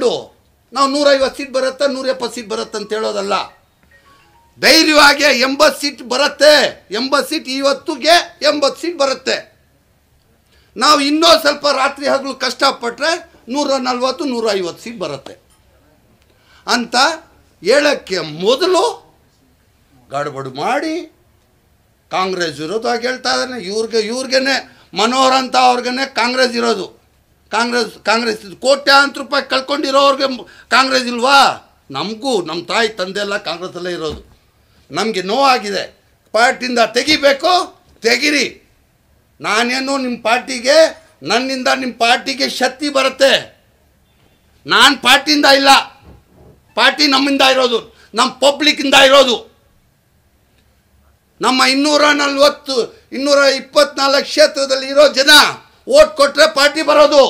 ಕೂತ್ಕೊಂಡು ನಾವು ನೂರೈವತ್ತು ಸೀಟ್ ಬರುತ್ತೆ ನೂರ ಎಪ್ಪತ್ತು ಸೀಟ್ ಬರುತ್ತೆ ಅಂತ ಹೇಳೋದಲ್ಲ ಧೈರ್ಯವಾಗಿ ಎಂಬತ್ತು ಸೀಟ್ ಬರುತ್ತೆ ಎಂಬತ್ತು ಸೀಟ್ ಇವತ್ತಿಗೆ ಎಂಬತ್ತು ಸೀಟ್ ಬರುತ್ತೆ ನಾವು ಇನ್ನೂ ಸ್ವಲ್ಪ ರಾತ್ರಿ ಹಗಲು ಕಷ್ಟಪಟ್ಟರೆ ನೂರ ನಲ್ವತ್ತು ನೂರ ಐವತ್ತು ಸೀಟ್ ಬರುತ್ತೆ ಅಂತ ಹೇಳೋಕ್ಕೆ ಮೊದಲು ಗಡ್ಬಡು ಮಾಡಿ ಕಾಂಗ್ರೆಸ್ ಇರೋದು ಆಗಿ ಹೇಳ್ತಾ ಇದ್ದಾನೆ ಇವ್ರಿಗೆ ಇವ್ರಿಗೇ ಮನೋಹರ್ ಅಂತ ಅವ್ರಿಗೇ ಕಾಂಗ್ರೆಸ್ ಇರೋದು ಕಾಂಗ್ರೆಸ್ ಕಾಂಗ್ರೆಸ್ ಕೋಟ್ಯಾಂತರ ರೂಪಾಯಿ ಕಳ್ಕೊಂಡಿರೋರಿಗೆ ಕಾಂಗ್ರೆಸ್ ಇಲ್ವಾ ನಮಗೂ ನಮ್ಮ ತಾಯಿ ತಂದೆ ಎಲ್ಲ ಕಾಂಗ್ರೆಸ್ಸಲ್ಲೇ ಇರೋದು ನಮಗೆ ನೋವಾಗಿದೆ ಪಾರ್ಟಿಯಿಂದ ತೆಗಿಬೇಕು ತೆಗಿರಿ ನಾನೇನು ನಿಮ್ಮ ಪಾರ್ಟಿಗೆ ನನ್ನಿಂದ ನಿಮ್ಮ ಪಾರ್ಟಿಗೆ ಶಕ್ತಿ ಬರುತ್ತೆ ನಾನು ಪಾರ್ಟಿಯಿಂದ ಇಲ್ಲ ಪಾರ್ಟಿ ನಮ್ಮಿಂದ ಇರೋದು ನಮ್ಮ ಪಬ್ಲಿಕ್ಕಿಂದ ಇರೋದು ನಮ್ಮ ಇನ್ನೂರ ನಲ್ವತ್ತು ಇನ್ನೂರ ಇಪ್ಪತ್ನಾಲ್ಕು ಕ್ಷೇತ್ರದಲ್ಲಿ ಇರೋ ಜನ ಓಟ್ ಕೊಟ್ಟರೆ ಪಾರ್ಟಿ ಬರೋದು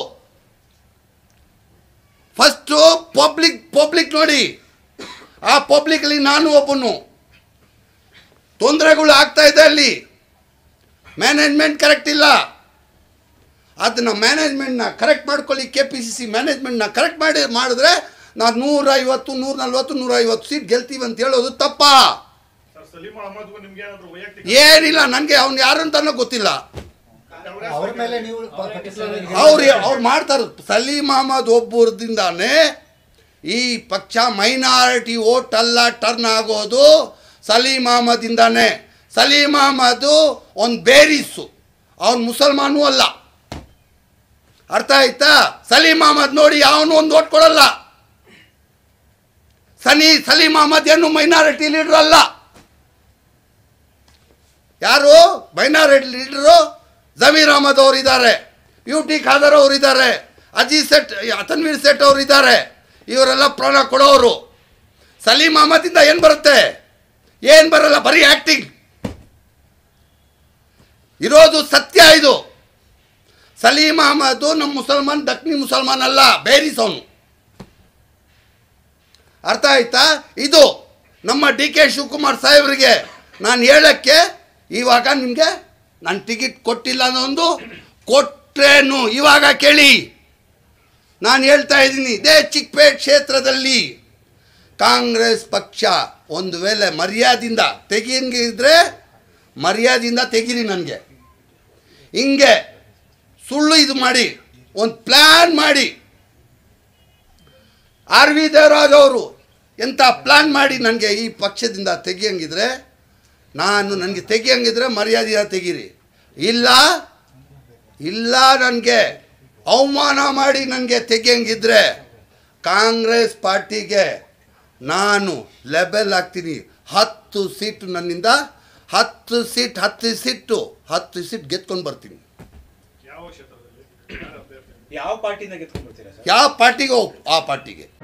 ಇವತ್ತು ಪಬ್ಲಿಕ್ ಪಬ್ಲಿಕ್ ನೋಡಿ ಆ ಪಬ್ಲಿಕಲ್ಲಿ ನಾನು ಒಬ್ಬನು ತೊಂದರೆಗಳು ಆಗ್ತಾ ಇದೆ ಅಲ್ಲಿ ಮ್ಯಾನೇಜ್ಮೆಂಟ್ ಕರೆಕ್ಟ್ ಇಲ್ಲ ಅದನ್ನು ಮ್ಯಾನೇಜ್ಮೆಂಟ್ನ ಕರೆಕ್ಟ್ ಮಾಡ್ಕೊಳ್ಳಿ ಕೆ ಪಿ ಸಿ ಸಿ ಮ್ಯಾನೇಜ್ಮೆಂಟ್ನ ಕರೆಕ್ಟ್ ಮಾಡಿ ಮಾಡಿದ್ರೆ ನಾವು ಐವತ್ತು ನೂರ ನಲ್ವತ್ತು ಐವತ್ತು ಸೀಟ್ ಗೆಲ್ತೀವಿ ಅಂತ ಹೇಳೋದು ತಪ್ಪಾ ಏನಿಲ್ಲ ನನಗೆ ಅವ್ನು ಯಾರು ಅಂತ ಗೊತ್ತಿಲ್ಲ ಅವ್ರ ಅವ್ರು ಅವ್ರು ಮಾಡ್ತಾರೆ ಸಲೀಂ ಅಹಮದ್ ಒಬ್ಬರಿಂದಾನೆ ಈ ಪಕ್ಷ ಮೈನಾರಿಟಿ ಓಟ್ ಅಲ್ಲ ಟರ್ನ್ ಆಗೋದು ಸಲೀಂ ಇಂದಾನೆ ಸಲೀಂ ಅಹಮದ್ ಒಂದು ಬೇರಿಸು ಅವನು ಮುಸಲ್ಮಾನೂ ಅಲ್ಲ ಅರ್ಥ ಆಯ್ತಾ ಸಲೀಂ ಅಹಮದ್ ನೋಡಿ ಅವನು ಒಂದು ಓಟ್ ಕೊಡಲ್ಲ ಸನಿ ಸಲೀಂ ಅಹಮದ್ ಏನು ಮೈನಾರಿಟಿ ಲೀಡರ್ ಅಲ್ಲ ಯಾರು ಮೈನಾರಿಟಿ ಲೀಡರು ಜಮೀರ್ ಅಹಮದ್ ಅವರಿದ್ದಾರೆ ಇದ್ದಾರೆ ಯು ಟಿ ಖಾದರ್ ಅವರು ಇದ್ದಾರೆ ಸೆಟ್ ಅತನ್ವೀರ್ ಸೆಟ್ ಅವರು ಇದ್ದಾರೆ ಇವರೆಲ್ಲ ಪ್ರಾಣ ಕೊಡೋರು ಸಲೀಮ್ ಅಹಮದಿಂದ ಏನು ಬರುತ್ತೆ ಏನು ಬರಲ್ಲ ಬರೀ ಆ್ಯಕ್ಟಿಂಗ್ ಇರೋದು ಸತ್ಯ ಇದು ಸಲೀಮ್ ಅಹಮದ್ ನಮ್ಮ ಮುಸಲ್ಮಾನ್ ದಕ್ಷಿಣ ಮುಸಲ್ಮಾನ್ ಅಲ್ಲ ಬೇರಿಸೋನು ಅರ್ಥ ಆಯ್ತಾ ಇದು ನಮ್ಮ ಡಿ ಕೆ ಶಿವಕುಮಾರ್ ಸಾಹೇಬ್ರಿಗೆ ನಾನು ಹೇಳಕ್ಕೆ ಇವಾಗ ನಿಮಗೆ ನಾನು ಟಿಕೆಟ್ ಕೊಟ್ಟಿಲ್ಲ ಅನ್ನೋ ಒಂದು ಕೊಟ್ರೇನು ಇವಾಗ ಕೇಳಿ ನಾನು ಹೇಳ್ತಾ ಇದ್ದೀನಿ ಇದೇ ಚಿಕ್ಕಪೇಟ್ ಕ್ಷೇತ್ರದಲ್ಲಿ ಕಾಂಗ್ರೆಸ್ ಪಕ್ಷ ಒಂದು ವೇಳೆ ಮರ್ಯಾದಿಂದ ತೆಗಿಯಂಗೆ ಇದ್ದರೆ ಮರ್ಯಾದಿಂದ ತೆಗೀರಿ ನನಗೆ ಹಿಂಗೆ ಸುಳ್ಳು ಇದು ಮಾಡಿ ಒಂದು ಪ್ಲ್ಯಾನ್ ಮಾಡಿ ಆರ್ ವಿ ದೇವರಾಜ್ ಅವರು ಎಂಥ ಪ್ಲ್ಯಾನ್ ಮಾಡಿ ನನಗೆ ಈ ಪಕ್ಷದಿಂದ ತೆಗಿಯಂಗಿದ್ರೆ ನಾನು ನನಗೆ ತೆಗಿಯಂಗಿದ್ರೆ ಮರ್ಯಾದೆಯ ತೆಗೀರಿ ಇಲ್ಲ ಇಲ್ಲ ನನಗೆ ಅವಮಾನ ಮಾಡಿ ನನಗೆ ತೆಗಿಯಂಗಿದ್ರೆ ಕಾಂಗ್ರೆಸ್ ಪಾರ್ಟಿಗೆ ನಾನು ಲೆಬೆಲ್ ಹಾಕ್ತೀನಿ ಹತ್ತು ಸೀಟು ನನ್ನಿಂದ ಹತ್ತು ಸೀಟ್ ಹತ್ತು ಸೀಟು ಹತ್ತು ಸೀಟ್ ಗೆದ್ಕೊಂಡು ಬರ್ತೀನಿ ಯಾವ ಪಾರ್ಟಿಗೆ ಆ ಪಾರ್ಟಿಗೆ